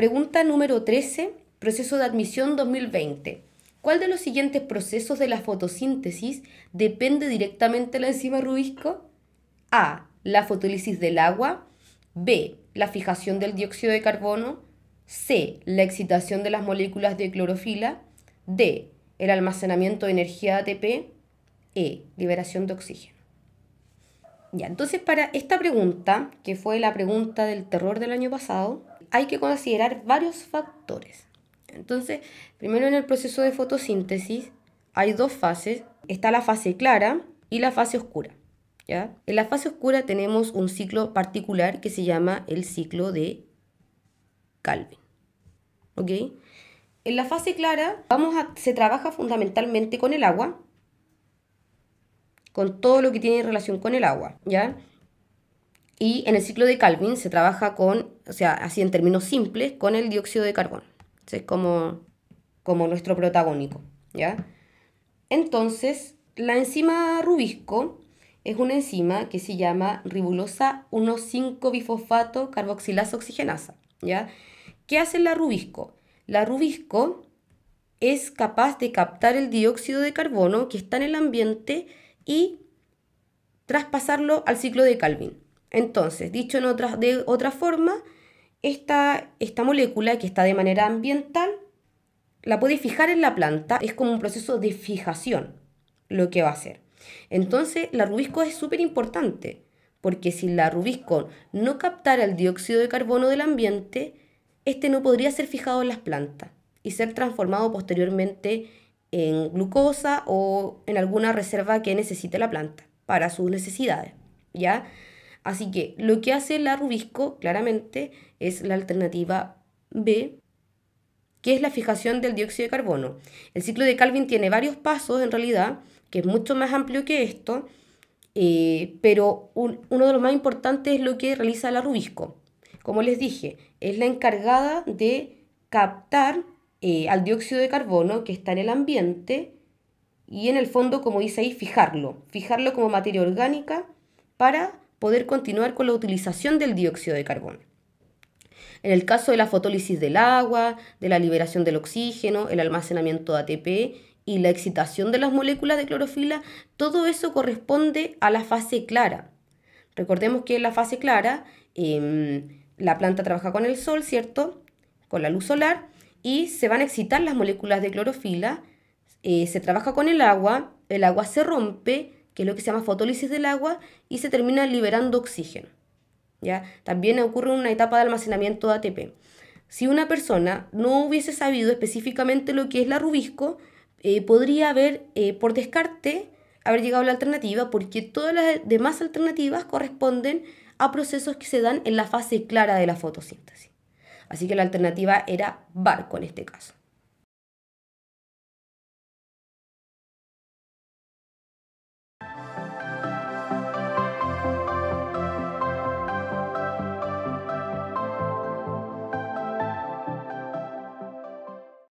Pregunta número 13, proceso de admisión 2020. ¿Cuál de los siguientes procesos de la fotosíntesis depende directamente de la enzima Rubisco? A. La fotólisis del agua. B. La fijación del dióxido de carbono. C. La excitación de las moléculas de clorofila. D. El almacenamiento de energía ATP. E. Liberación de oxígeno. Ya, entonces para esta pregunta, que fue la pregunta del terror del año pasado, hay que considerar varios factores. Entonces, primero en el proceso de fotosíntesis hay dos fases. Está la fase clara y la fase oscura. ¿ya? En la fase oscura tenemos un ciclo particular que se llama el ciclo de Calvin. ¿ok? En la fase clara vamos a, se trabaja fundamentalmente con el agua, con todo lo que tiene relación con el agua, ¿ya? Y en el ciclo de Calvin se trabaja con, o sea, así en términos simples, con el dióxido de carbono. Es como, como nuestro protagónico, ¿ya? Entonces, la enzima Rubisco es una enzima que se llama ribulosa 1,5-bifosfato carboxilasa oxigenasa, ¿ya? ¿Qué hace la Rubisco? La Rubisco es capaz de captar el dióxido de carbono que está en el ambiente y traspasarlo al ciclo de Calvin. Entonces, dicho en de otra forma, esta, esta molécula que está de manera ambiental la puede fijar en la planta, es como un proceso de fijación lo que va a hacer. Entonces, la rubisco es súper importante, porque si la rubisco no captara el dióxido de carbono del ambiente, este no podría ser fijado en las plantas y ser transformado posteriormente en glucosa o en alguna reserva que necesite la planta para sus necesidades, ¿ya? Así que lo que hace la Rubisco claramente es la alternativa B, que es la fijación del dióxido de carbono. El ciclo de Calvin tiene varios pasos en realidad, que es mucho más amplio que esto, eh, pero uno de los más importantes es lo que realiza la Rubisco. Como les dije, es la encargada de captar eh, al dióxido de carbono que está en el ambiente y en el fondo, como dice ahí, fijarlo, fijarlo como materia orgánica para poder continuar con la utilización del dióxido de carbono. En el caso de la fotólisis del agua, de la liberación del oxígeno, el almacenamiento de ATP y la excitación de las moléculas de clorofila, todo eso corresponde a la fase clara. Recordemos que en la fase clara em, la planta trabaja con el sol, ¿cierto? Con la luz solar y se van a excitar las moléculas de clorofila, eh, se trabaja con el agua, el agua se rompe, que es lo que se llama fotólisis del agua, y se termina liberando oxígeno. ¿ya? También ocurre una etapa de almacenamiento de ATP. Si una persona no hubiese sabido específicamente lo que es la rubisco, eh, podría haber, eh, por descarte, haber llegado a la alternativa, porque todas las demás alternativas corresponden a procesos que se dan en la fase clara de la fotosíntesis. Así que la alternativa era barco en este caso.